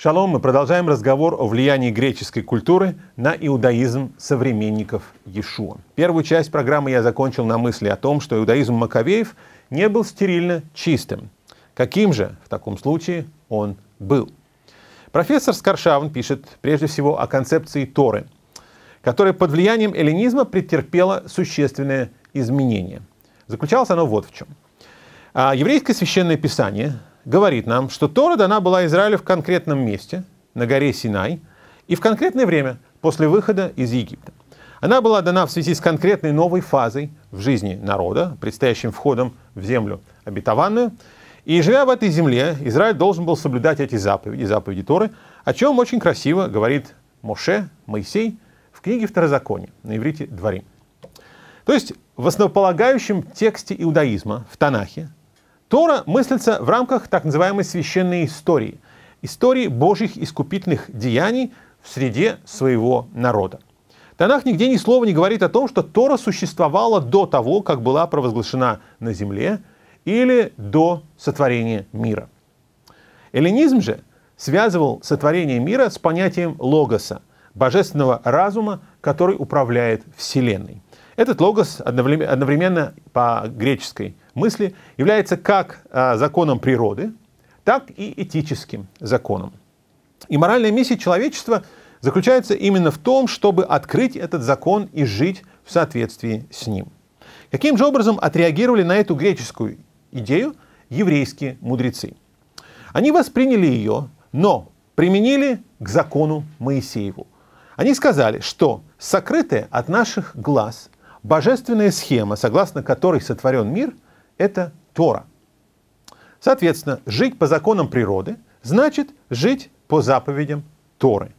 Шалом, мы продолжаем разговор о влиянии греческой культуры на иудаизм современников Иешуа. Первую часть программы я закончил на мысли о том, что иудаизм Маковеев не был стерильно чистым. Каким же в таком случае он был? Профессор Скаршавн пишет прежде всего о концепции Торы, которая под влиянием эллинизма претерпела существенное изменение. Заключалось оно вот в чем. А, еврейское священное писание говорит нам, что Тора дана была Израилю в конкретном месте, на горе Синай, и в конкретное время, после выхода из Египта. Она была дана в связи с конкретной новой фазой в жизни народа, предстоящим входом в землю обетованную. И живя в этой земле, Израиль должен был соблюдать эти заповеди, заповеди Торы, о чем очень красиво говорит Моше, Моисей в книге Второзакония, на иврите «Дворим». То есть в основополагающем тексте иудаизма, в Танахе, Тора мыслится в рамках так называемой священной истории, истории божьих искупительных деяний в среде своего народа. Танах нигде ни слова не говорит о том, что Тора существовала до того, как была провозглашена на земле или до сотворения мира. Эллинизм же связывал сотворение мира с понятием логоса, божественного разума, который управляет Вселенной. Этот логос одновременно по греческой мысли является как а, законом природы, так и этическим законом. И моральная миссия человечества заключается именно в том, чтобы открыть этот закон и жить в соответствии с ним. Каким же образом отреагировали на эту греческую идею еврейские мудрецы? Они восприняли ее, но применили к закону Моисееву. Они сказали, что сокрытая от наших глаз божественная схема, согласно которой сотворен мир – это Тора. Соответственно, жить по законам природы значит жить по заповедям Торы.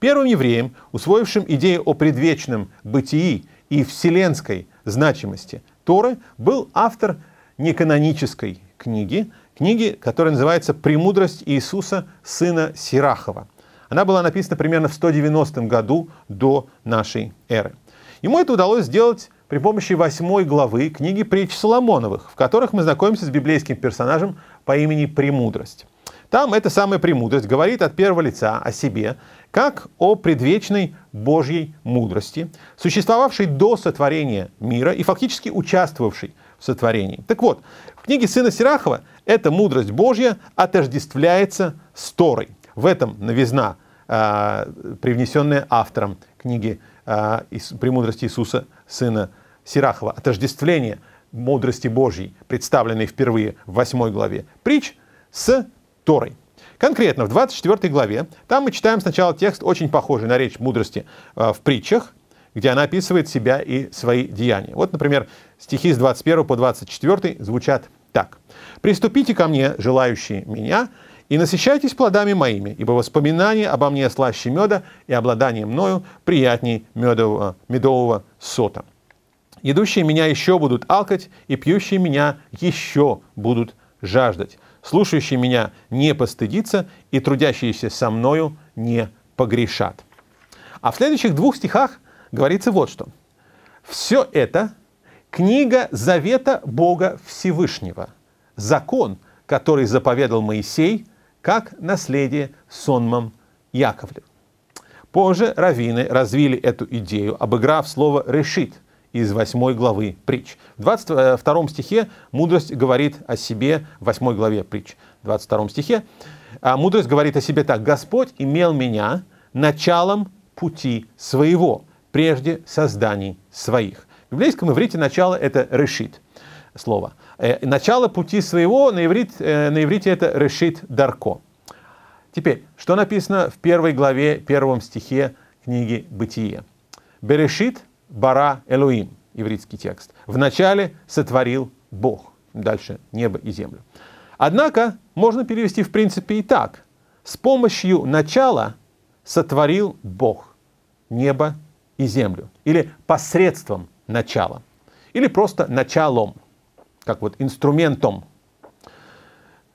Первым евреем, усвоившим идею о предвечном бытии и вселенской значимости Торы, был автор неканонической книги, книги, которая называется «Премудрость Иисуса, сына Сирахова». Она была написана примерно в 190 году до нашей эры. Ему это удалось сделать при помощи восьмой главы книги «Притч Соломоновых», в которых мы знакомимся с библейским персонажем по имени Премудрость. Там эта самая премудрость говорит от первого лица о себе, как о предвечной Божьей мудрости, существовавшей до сотворения мира и фактически участвовавшей в сотворении. Так вот, в книге сына Сирахова эта мудрость Божья отождествляется с Торой. В этом новизна, а, привнесенная автором книги а, «Премудрости Иисуса, сына Сирахова «Отождествление мудрости Божьей», представленной впервые в 8 главе притч, с Торой. Конкретно в 24 главе, там мы читаем сначала текст, очень похожий на речь мудрости э, в притчах, где она описывает себя и свои деяния. Вот, например, стихи с 21 по 24 звучат так. «Приступите ко мне, желающие меня, и насыщайтесь плодами моими, ибо воспоминания обо мне слаще меда и обладание мною приятней медового, медового сота». Едущие меня еще будут алкать, и пьющие меня еще будут жаждать. Слушающие меня не постыдится, и трудящиеся со мною не погрешат». А в следующих двух стихах говорится вот что. «Все это книга завета Бога Всевышнего, закон, который заповедал Моисей, как наследие сонмом Яковлю». Позже раввины развили эту идею, обыграв слово «решит», из 8 главы притч. В 22 стихе мудрость говорит о себе в 8 главе притч. В 22 стихе «А мудрость говорит о себе так. «Господь имел меня началом пути своего, прежде созданий своих». В библейском иврите начало – это «решит» слово. Э, начало пути своего на, иврит, э, на иврите это «решит дарко». Теперь, что написано в первой главе, первом стихе книги «Бытие»? «Берешит» бара Элуим, еврейский текст. Вначале сотворил Бог, дальше небо и землю. Однако можно перевести в принципе и так. С помощью начала сотворил Бог небо и землю. Или посредством начала. Или просто началом, как вот инструментом,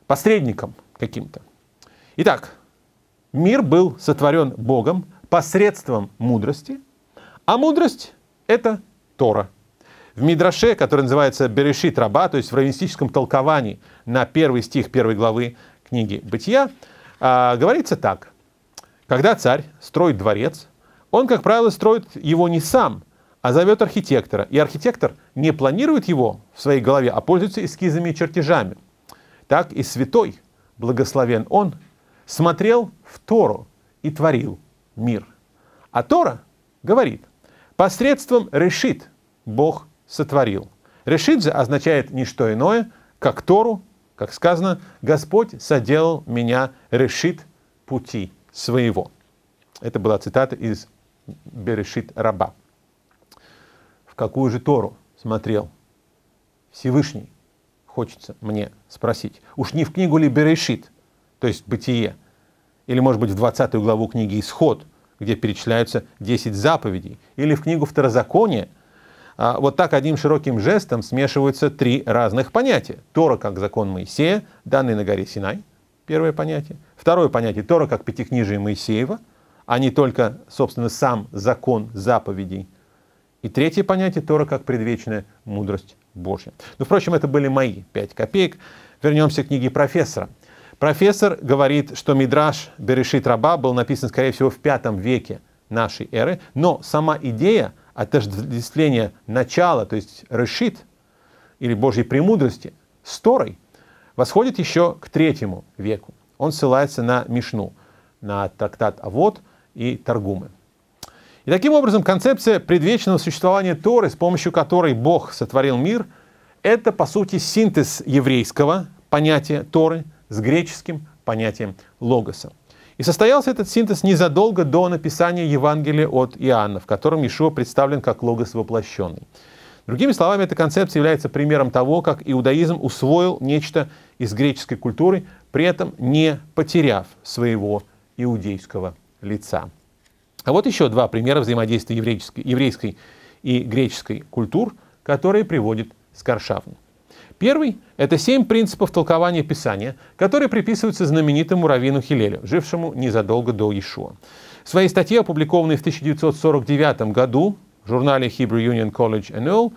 посредником каким-то. Итак, мир был сотворен Богом посредством мудрости, а мудрость это Тора. В Мидраше, который называется Берешит Раба, то есть в раввинистическом толковании на первый стих первой главы книги Бытия, а, говорится так. Когда царь строит дворец, он, как правило, строит его не сам, а зовет архитектора. И архитектор не планирует его в своей голове, а пользуется эскизами и чертежами. Так и святой, благословен он, смотрел в Тору и творил мир. А Тора говорит, Посредством решит Бог сотворил. Решит же означает не что иное, как Тору, как сказано, Господь соделал меня решит пути своего. Это была цитата из Берешит раба. В какую же Тору смотрел Всевышний, хочется мне спросить. Уж не в книгу ли Берешит, то есть Бытие, или, может быть, в 20 главу книги Исход – где перечисляются 10 заповедей, или в книгу Второзакония. А, вот так одним широким жестом смешиваются три разных понятия. Тора как закон Моисея, данный на горе Синай, первое понятие. Второе понятие Тора как пятикнижие Моисеева, а не только, собственно, сам закон заповедей. И третье понятие Тора как предвечная мудрость Божья. Ну, впрочем, это были мои пять копеек. Вернемся к книге профессора. Профессор говорит, что Мидраш Берешит Раба был написан, скорее всего, в V веке нашей эры, но сама идея отождествления начала, то есть решит, или Божьей премудрости, с Торой, восходит еще к третьему веку. Он ссылается на Мишну, на трактат Авод и Торгумы. И таким образом концепция предвечного существования Торы, с помощью которой Бог сотворил мир, это, по сути, синтез еврейского понятия Торы – с греческим понятием логоса. И состоялся этот синтез незадолго до написания Евангелия от Иоанна, в котором Ишуа представлен как логос воплощенный. Другими словами, эта концепция является примером того, как иудаизм усвоил нечто из греческой культуры, при этом не потеряв своего иудейского лица. А вот еще два примера взаимодействия еврейской, и греческой культур, которые приводит Скаршавн. Первый – это семь принципов толкования Писания, которые приписываются знаменитому раввину Хилелю, жившему незадолго до Иешуа. В своей статье, опубликованной в 1949 году в журнале Hebrew Union College Annual,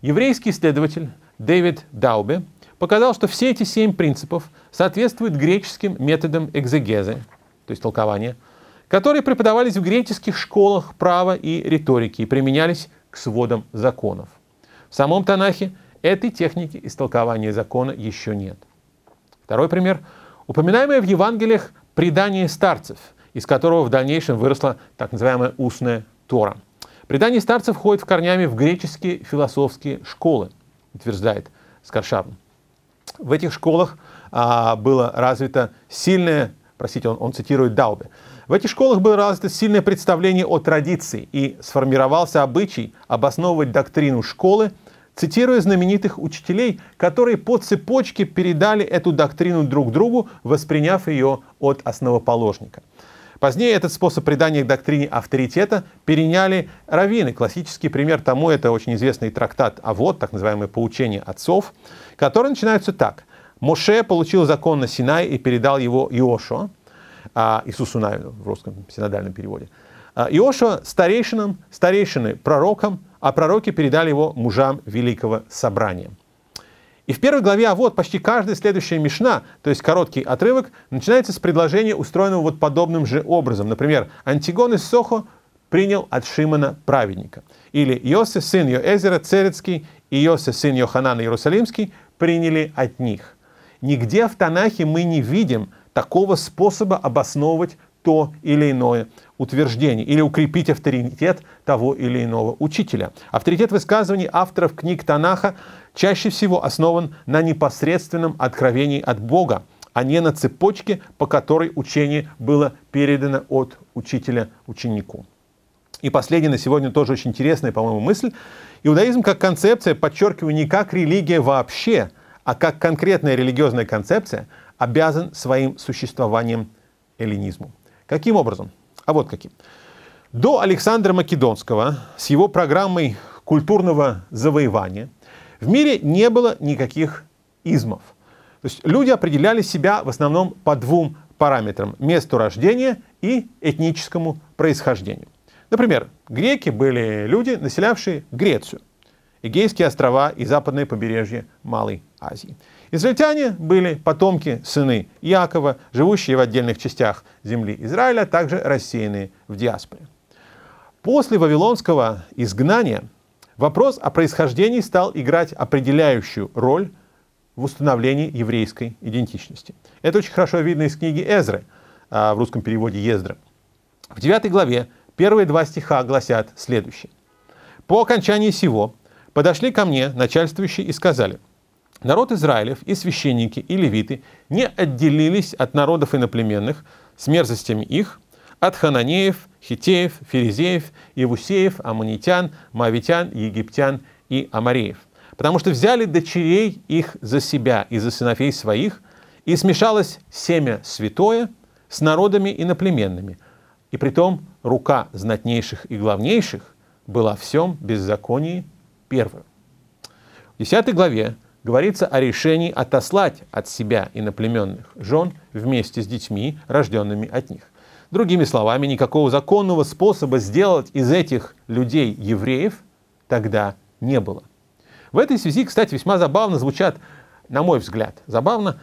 еврейский исследователь Дэвид Даубе показал, что все эти семь принципов соответствуют греческим методам экзегезы, то есть толкования, которые преподавались в греческих школах права и риторики и применялись к сводам законов. В самом Танахе Этой техники истолкования закона еще нет. Второй пример. Упоминаемое в Евангелиях предание старцев, из которого в дальнейшем выросла так называемая устная Тора. Предание старцев входит в корнями в греческие философские школы, утверждает Скаршавн. В этих школах а, было развито сильное, простите, он, он цитирует Даубе, в этих школах было развито сильное представление о традиции и сформировался обычай обосновывать доктрину школы цитируя знаменитых учителей, которые по цепочке передали эту доктрину друг другу, восприняв ее от основоположника. Позднее этот способ придания доктрине авторитета переняли раввины. Классический пример тому это очень известный трактат а вот так называемое «Поучение отцов», которые начинается так. «Моше получил закон на Синай и передал его Иошуа, а, Иисусу Навину в русском синодальном переводе. А, Иошуа старейшинам, старейшины пророкам, а пророки передали его мужам Великого Собрания. И в первой главе а вот почти каждая следующая мишна, то есть короткий отрывок, начинается с предложения, устроенного вот подобным же образом. Например, Антигон из Сохо принял от Шимона праведника. Или Йосе, сын Йоэзера Церецкий, и Йосе, сын Йоханан Иерусалимский, приняли от них. Нигде в Танахе мы не видим такого способа обосновывать то или иное утверждение или укрепить авторитет того или иного учителя. Авторитет высказываний авторов книг Танаха чаще всего основан на непосредственном откровении от Бога, а не на цепочке, по которой учение было передано от учителя ученику. И последняя на сегодня тоже очень интересная, по-моему, мысль. Иудаизм как концепция, подчеркиваю, не как религия вообще, а как конкретная религиозная концепция, обязан своим существованием эллинизму. Каким образом? А вот каким. До Александра Македонского с его программой культурного завоевания в мире не было никаких измов. То есть люди определяли себя в основном по двум параметрам – месту рождения и этническому происхождению. Например, греки были люди, населявшие Грецию, Эгейские острова и западное побережье Малой Азии. Израильтяне были потомки сыны Иакова, живущие в отдельных частях земли Израиля, также рассеянные в диаспоре. После вавилонского изгнания вопрос о происхождении стал играть определяющую роль в установлении еврейской идентичности. Это очень хорошо видно из книги Эзры, а, в русском переводе Ездра. В 9 главе первые два стиха гласят следующее. «По окончании сего подошли ко мне начальствующие и сказали – Народ Израилев и священники, и левиты не отделились от народов иноплеменных с мерзостями их, от хананеев, хитеев, ферезеев, евусеев, аммонитян, мавитян, египтян и амареев. Потому что взяли дочерей их за себя и за сыновей своих, и смешалось семя святое с народами иноплеменными. И притом рука знатнейших и главнейших была всем беззаконии первым. В 10 главе говорится о решении отослать от себя иноплеменных жен вместе с детьми, рожденными от них. Другими словами, никакого законного способа сделать из этих людей евреев тогда не было. В этой связи, кстати, весьма забавно звучат, на мой взгляд, забавно,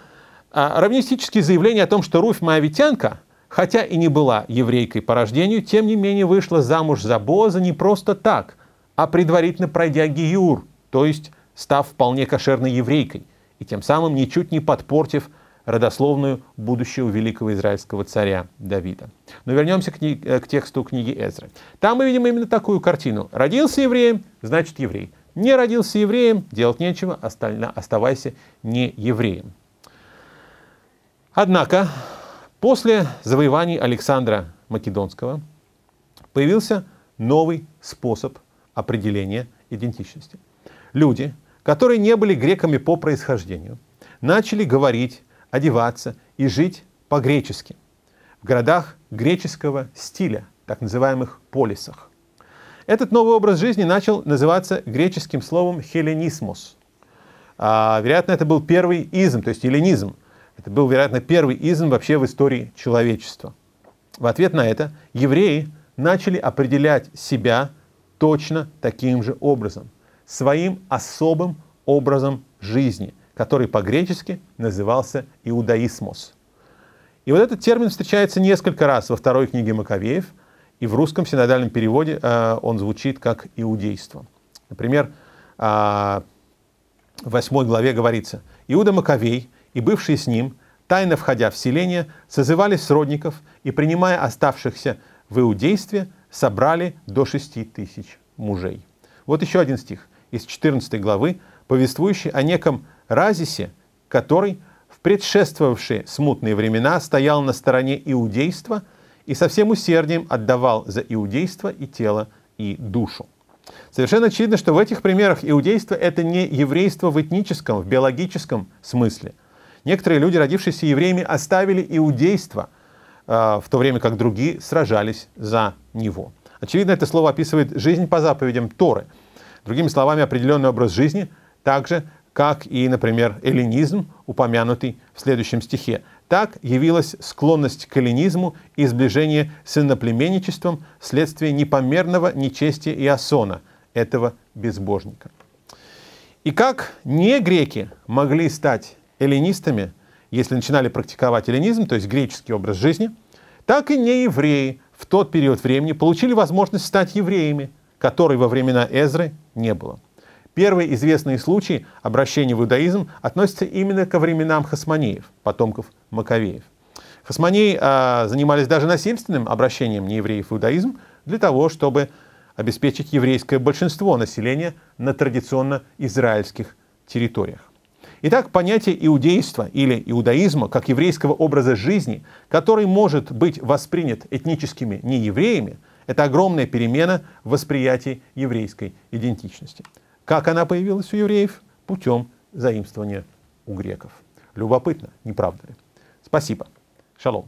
а, равнистические заявления о том, что Руфь Моавитянка, хотя и не была еврейкой по рождению, тем не менее вышла замуж за Боза не просто так, а предварительно пройдя Гиюр, то есть став вполне кошерной еврейкой и тем самым ничуть не подпортив родословную будущего великого израильского царя Давида. Но вернемся к, э, к тексту книги Эзры. Там мы видим именно такую картину. Родился евреем, значит еврей. Не родился евреем, делать нечего, остально, оставайся не евреем. Однако, после завоеваний Александра Македонского появился новый способ определения идентичности. Люди, которые не были греками по происхождению, начали говорить, одеваться и жить по-гречески в городах греческого стиля, так называемых полисах. Этот новый образ жизни начал называться греческим словом «хеленисмос». А, вероятно, это был первый изм, то есть эллинизм. Это был, вероятно, первый изм вообще в истории человечества. В ответ на это евреи начали определять себя точно таким же образом – своим особым образом жизни, который по-гречески назывался иудаисмос. И вот этот термин встречается несколько раз во второй книге Маковеев, и в русском синодальном переводе э, он звучит как иудейство. Например, э, в 8 главе говорится, «Иуда Маковей и бывшие с ним, тайно входя в селение, созывали сродников и, принимая оставшихся в иудействе, собрали до шести тысяч мужей». Вот еще один стих из 14 главы, повествующий о неком Разисе, который в предшествовавшие смутные времена стоял на стороне иудейства и со всем усердием отдавал за иудейство и тело, и душу. Совершенно очевидно, что в этих примерах иудейство – это не еврейство в этническом, в биологическом смысле. Некоторые люди, родившиеся евреями, оставили иудейство, э, в то время как другие сражались за него. Очевидно, это слово описывает жизнь по заповедям Торы – Другими словами, определенный образ жизни, так же, как и, например, эллинизм, упомянутый в следующем стихе. Так явилась склонность к эллинизму и сближение с иноплеменничеством вследствие непомерного нечестия и асона этого безбожника. И как не греки могли стать эллинистами, если начинали практиковать эллинизм, то есть греческий образ жизни, так и не евреи в тот период времени получили возможность стать евреями – которой во времена Эзры не было. Первые известные случаи обращения в иудаизм относятся именно ко временам хасманеев, потомков Маковеев. Хасманеи а, занимались даже насильственным обращением неевреев в иудаизм для того, чтобы обеспечить еврейское большинство населения на традиционно израильских территориях. Итак, понятие иудейства или иудаизма как еврейского образа жизни, который может быть воспринят этническими неевреями – это огромная перемена в восприятии еврейской идентичности. Как она появилась у евреев? Путем заимствования у греков. Любопытно, не правда ли? Спасибо. Шалом.